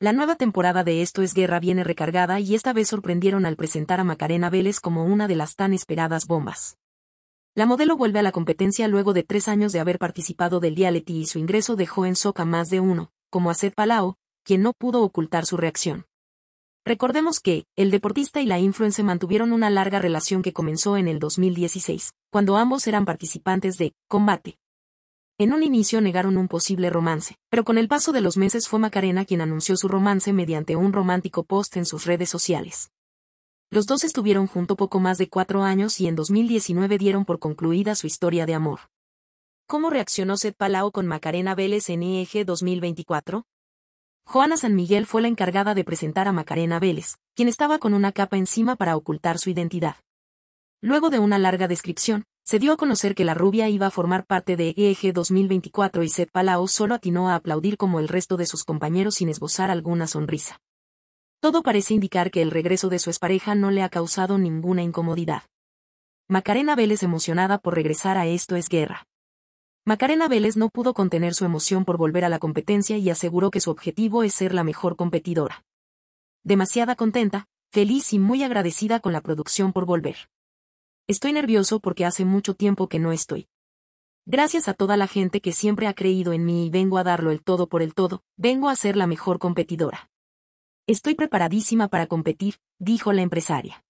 La nueva temporada de Esto es Guerra viene recargada y esta vez sorprendieron al presentar a Macarena Vélez como una de las tan esperadas bombas. La modelo vuelve a la competencia luego de tres años de haber participado del reality y su ingreso dejó en soca más de uno, como a Seth Palao, quien no pudo ocultar su reacción. Recordemos que, el deportista y la influencer mantuvieron una larga relación que comenzó en el 2016, cuando ambos eran participantes de Combate, en un inicio negaron un posible romance, pero con el paso de los meses fue Macarena quien anunció su romance mediante un romántico post en sus redes sociales. Los dos estuvieron junto poco más de cuatro años y en 2019 dieron por concluida su historia de amor. ¿Cómo reaccionó Seth Palau con Macarena Vélez en IEG 2024? Juana San Miguel fue la encargada de presentar a Macarena Vélez, quien estaba con una capa encima para ocultar su identidad. Luego de una larga descripción, se dio a conocer que la rubia iba a formar parte de EEG 2024 y Seth Palau solo atinó a aplaudir como el resto de sus compañeros sin esbozar alguna sonrisa. Todo parece indicar que el regreso de su expareja no le ha causado ninguna incomodidad. Macarena Vélez emocionada por regresar a Esto es Guerra. Macarena Vélez no pudo contener su emoción por volver a la competencia y aseguró que su objetivo es ser la mejor competidora. Demasiada contenta, feliz y muy agradecida con la producción por volver. Estoy nervioso porque hace mucho tiempo que no estoy. Gracias a toda la gente que siempre ha creído en mí y vengo a darlo el todo por el todo, vengo a ser la mejor competidora. Estoy preparadísima para competir, dijo la empresaria.